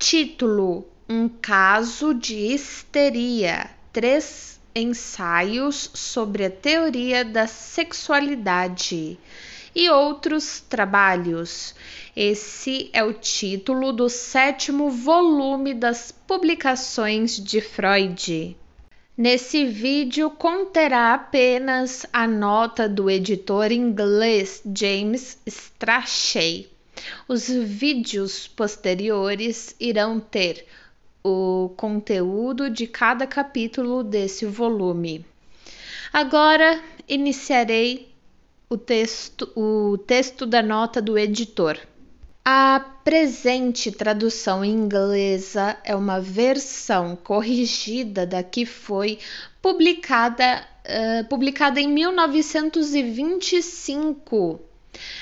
Título: Um caso de histeria. Três ensaios sobre a teoria da sexualidade e outros trabalhos. Esse é o título do sétimo volume das publicações de Freud. Nesse vídeo conterá apenas a nota do editor inglês James Strachey os vídeos posteriores irão ter o conteúdo de cada capítulo desse volume. Agora iniciarei o texto, o texto da nota do editor. A presente tradução inglesa é uma versão corrigida da que foi publicada, uh, publicada em 1925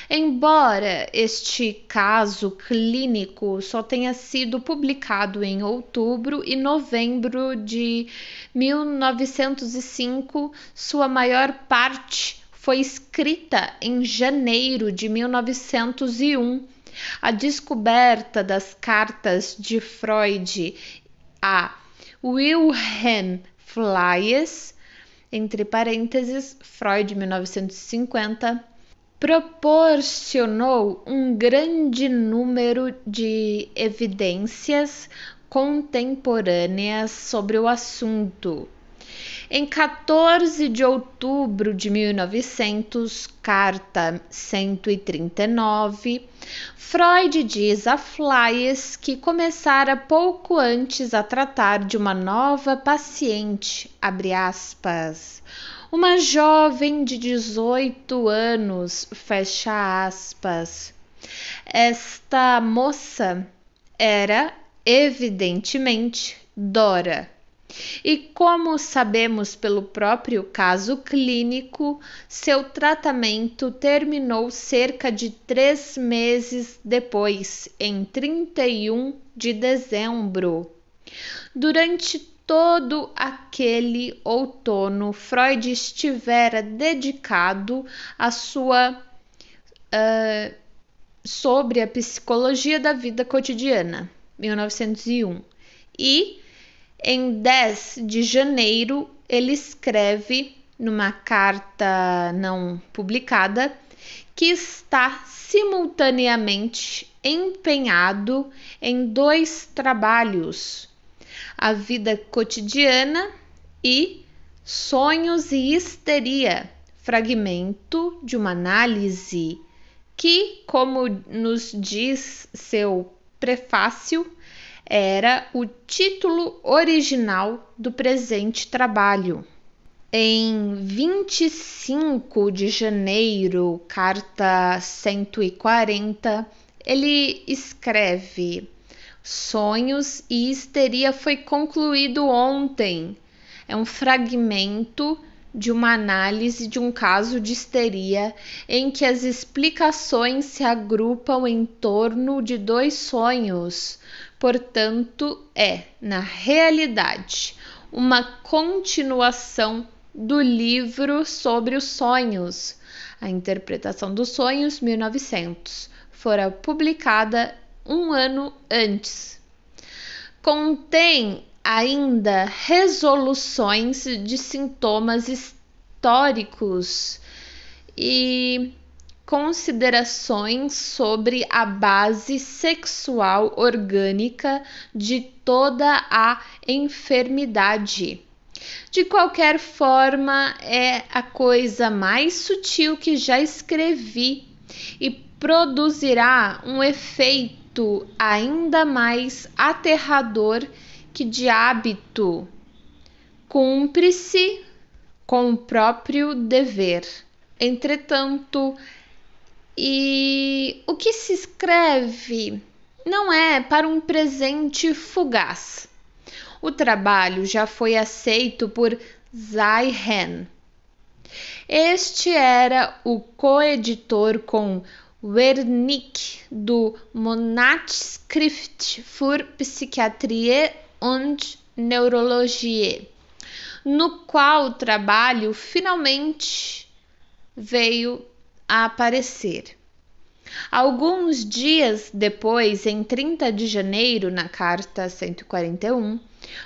Embora este caso clínico só tenha sido publicado em outubro e novembro de 1905, sua maior parte foi escrita em janeiro de 1901. A descoberta das cartas de Freud a Wilhelm Flies, entre parênteses, Freud 1950 proporcionou um grande número de evidências contemporâneas sobre o assunto. Em 14 de outubro de 1900, carta 139, Freud diz a Flies que começara pouco antes a tratar de uma nova paciente, uma jovem de 18 anos, fecha aspas. Esta moça era, evidentemente, Dora. E como sabemos pelo próprio caso clínico, seu tratamento terminou cerca de três meses depois, em 31 de dezembro. Durante todo aquele outono, Freud estivera dedicado à sua uh, sobre a psicologia da vida cotidiana, 1901. E em 10 de janeiro ele escreve numa carta não publicada que está simultaneamente empenhado em dois trabalhos a vida cotidiana e sonhos e histeria, fragmento de uma análise que, como nos diz seu prefácio, era o título original do presente trabalho. Em 25 de janeiro, carta 140, ele escreve: Sonhos e Histeria foi concluído ontem. É um fragmento de uma análise de um caso de histeria em que as explicações se agrupam em torno de dois sonhos. Portanto, é, na realidade, uma continuação do livro sobre os sonhos. A interpretação dos sonhos 1900 fora publicada um ano antes. Contém ainda resoluções de sintomas históricos e considerações sobre a base sexual orgânica de toda a enfermidade. De qualquer forma, é a coisa mais sutil que já escrevi e produzirá um efeito mito ainda mais aterrador que de hábito. Cumpre-se com o próprio dever. Entretanto, e o que se escreve não é para um presente fugaz. O trabalho já foi aceito por Zai Hen. Este era o coeditor com Wernicke do Monatschrift für Psychiatrie und Neurologie, no qual o trabalho finalmente veio a aparecer. Alguns dias depois, em 30 de janeiro, na carta 141,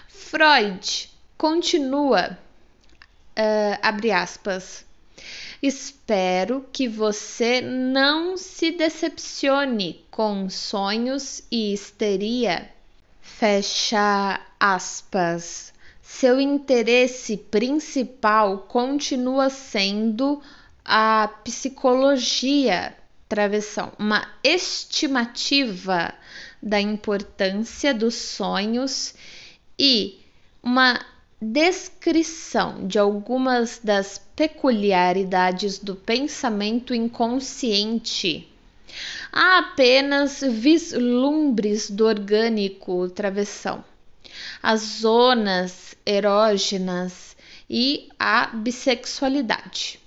Freud continua, uh, abre aspas, Espero que você não se decepcione com sonhos e histeria. Fecha aspas. Seu interesse principal continua sendo a psicologia travessão, uma estimativa da importância dos sonhos e uma descrição de algumas das peculiaridades do pensamento inconsciente. Há apenas vislumbres do orgânico travessão, as zonas erógenas e a bissexualidade.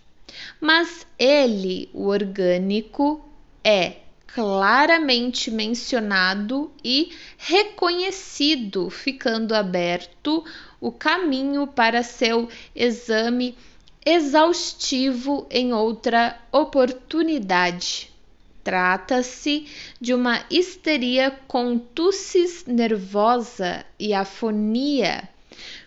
Mas ele, o orgânico, é claramente mencionado e reconhecido, ficando aberto o caminho para seu exame exaustivo em outra oportunidade. Trata-se de uma histeria com tussis nervosa e afonia,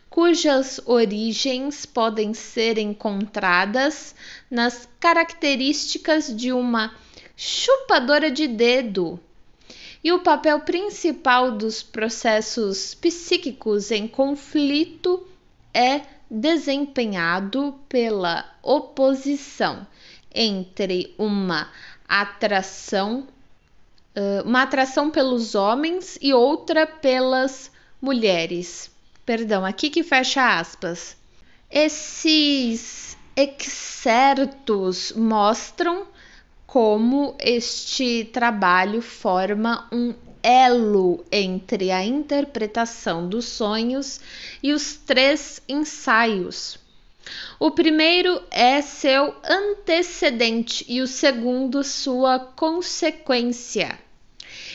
cujas origens podem ser encontradas nas características de uma chupadora de dedo e o papel principal dos processos psíquicos em conflito é desempenhado pela oposição entre uma atração, uma atração pelos homens e outra pelas mulheres. Perdão, aqui que fecha aspas. Esses excertos mostram como este trabalho forma um elo entre a interpretação dos sonhos e os três ensaios. O primeiro é seu antecedente e o segundo sua consequência.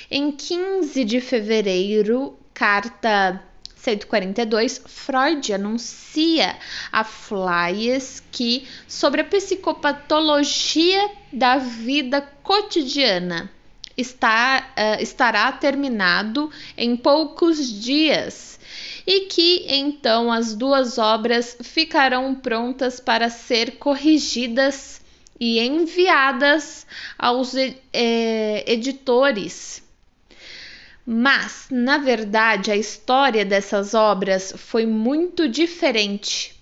Em 15 de fevereiro, carta 142, Freud anuncia a Flyers que sobre a psicopatologia da vida cotidiana está, uh, estará terminado em poucos dias e que então as duas obras ficarão prontas para ser corrigidas e enviadas aos eh, editores mas, na verdade, a história dessas obras foi muito diferente.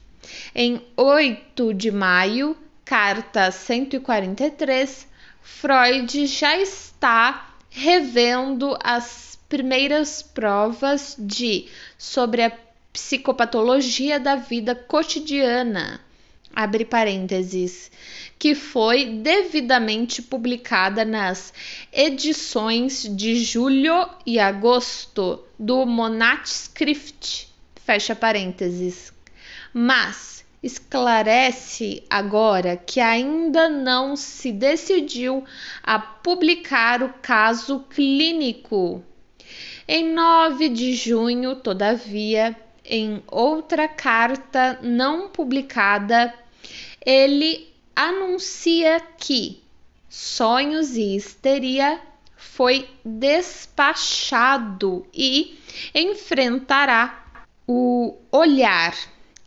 Em 8 de maio, carta 143, Freud já está revendo as primeiras provas de sobre a psicopatologia da vida cotidiana abre parênteses, que foi devidamente publicada nas edições de julho e agosto do Monatschrift, fecha parênteses. Mas esclarece agora que ainda não se decidiu a publicar o caso clínico. Em 9 de junho, todavia, em outra carta não publicada, ele anuncia que Sonhos e Histeria foi despachado e enfrentará o olhar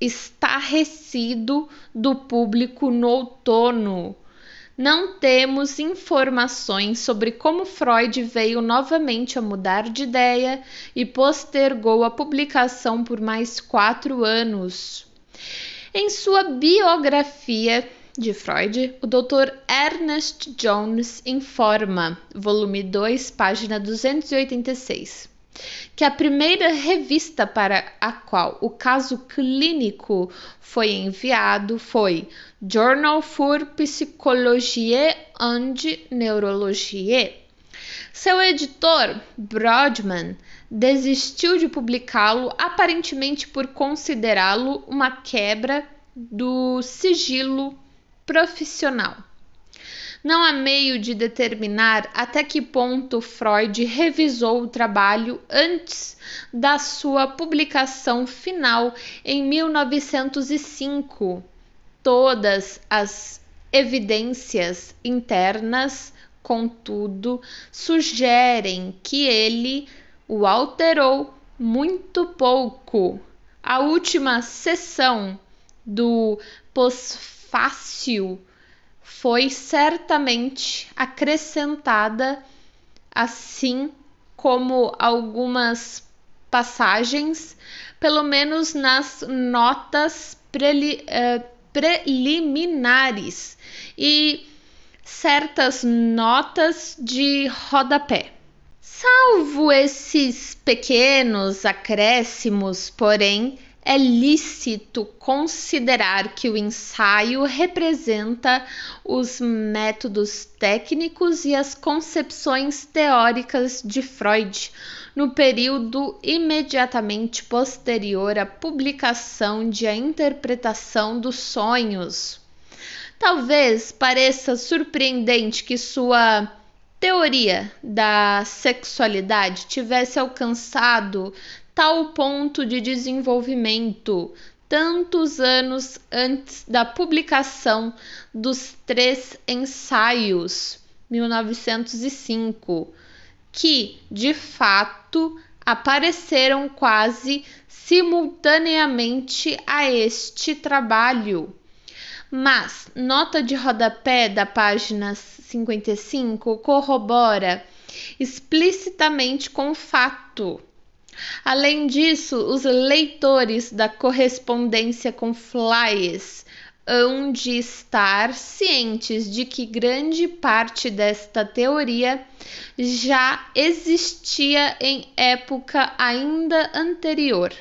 estarrecido do público no outono não temos informações sobre como Freud veio novamente a mudar de ideia e postergou a publicação por mais quatro anos. Em sua biografia, de Freud, o Dr. Ernest Jones informa, volume 2, página 286 que a primeira revista para a qual o caso clínico foi enviado foi Journal for Psychologie and Neurologie. Seu editor, Brodman, desistiu de publicá-lo aparentemente por considerá-lo uma quebra do sigilo profissional. Não há meio de determinar até que ponto Freud revisou o trabalho antes da sua publicação final em 1905. Todas as evidências internas, contudo, sugerem que ele o alterou muito pouco. A última sessão do pós-fácil foi certamente acrescentada, assim como algumas passagens, pelo menos nas notas preli, eh, preliminares e certas notas de rodapé. Salvo esses pequenos acréscimos, porém, é lícito considerar que o ensaio representa os métodos técnicos e as concepções teóricas de Freud no período imediatamente posterior à publicação de A Interpretação dos Sonhos. Talvez pareça surpreendente que sua teoria da sexualidade tivesse alcançado tal ponto de desenvolvimento, tantos anos antes da publicação dos três ensaios, 1905, que, de fato, apareceram quase simultaneamente a este trabalho. Mas nota de rodapé da página 55 corrobora explicitamente com o fato Além disso, os leitores da correspondência com flyers hão de estar cientes de que grande parte desta teoria já existia em época ainda anterior.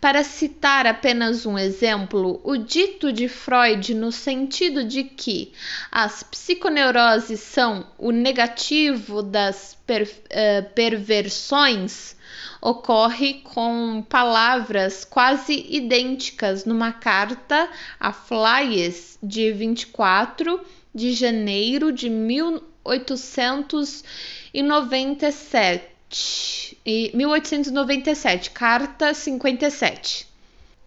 Para citar apenas um exemplo, o dito de Freud no sentido de que as psiconeuroses são o negativo das per, uh, perversões ocorre com palavras quase idênticas numa carta a Flyers de 24 de janeiro de 1897 e 1897, carta 57.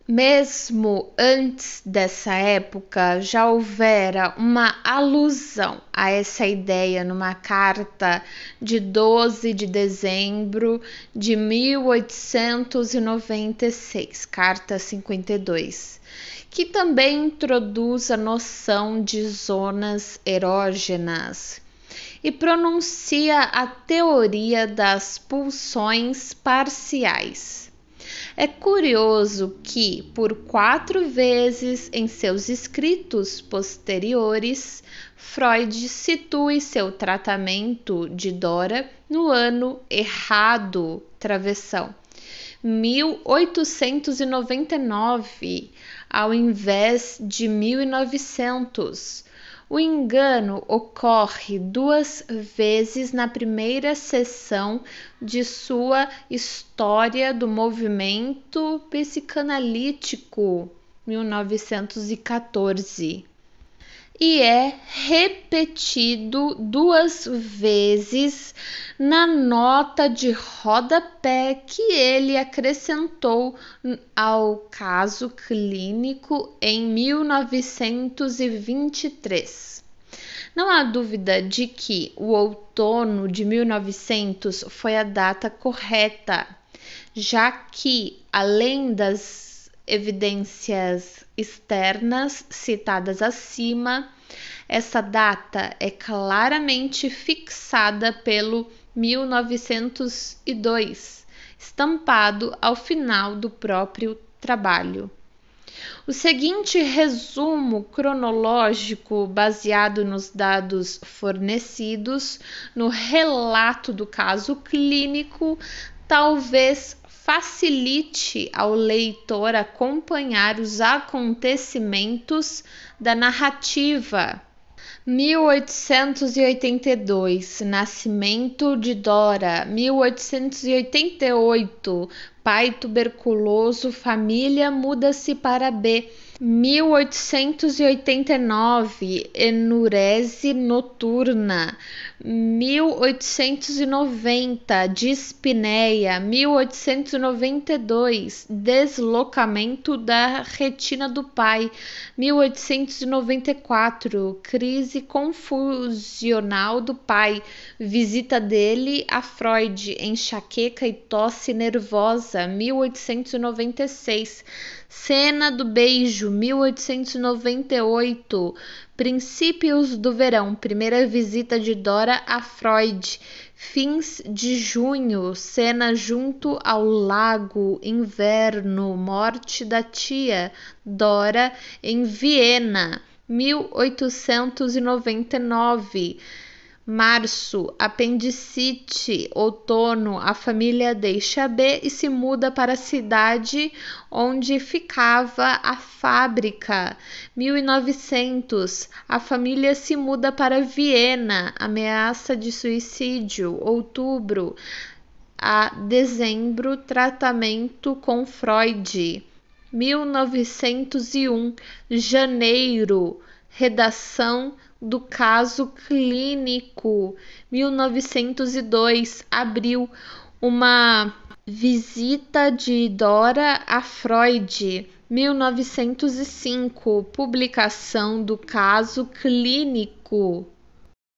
Mesmo antes dessa época, já houvera uma alusão a essa ideia numa carta de 12 de dezembro de 1896, carta 52, que também introduz a noção de zonas erógenas e pronuncia a teoria das pulsões parciais. É curioso que, por quatro vezes em seus escritos posteriores, Freud situe seu tratamento de Dora no ano errado travessão, 1899, ao invés de 1900, o engano ocorre duas vezes na primeira sessão de sua História do Movimento Psicanalítico, 1914 e é repetido duas vezes na nota de rodapé que ele acrescentou ao caso clínico em 1923. Não há dúvida de que o outono de 1900 foi a data correta, já que além das evidências externas citadas acima, essa data é claramente fixada pelo 1902, estampado ao final do próprio trabalho. O seguinte resumo cronológico, baseado nos dados fornecidos no relato do caso clínico, talvez facilite ao leitor acompanhar os acontecimentos da narrativa. 1882 Nascimento de Dora. 1888 Pai tuberculoso, família muda-se para B. 1889, enurese noturna. 1890, dispneia. 1892, deslocamento da retina do pai. 1894, crise confusional do pai. Visita dele a Freud, enxaqueca e tosse nervosa. 1896, Cena do Beijo, 1898. Princípios do Verão, primeira visita de Dora a Freud. Fins de junho, cena junto ao lago, inverno, morte da tia Dora em Viena, 1899. Março, apendicite. Outono, a família deixa B e se muda para a cidade onde ficava a fábrica. 1900, a família se muda para Viena. Ameaça de suicídio. Outubro a dezembro, tratamento com Freud. 1901, janeiro, redação do caso clínico 1902 abriu uma visita de Dora a Freud 1905 publicação do caso clínico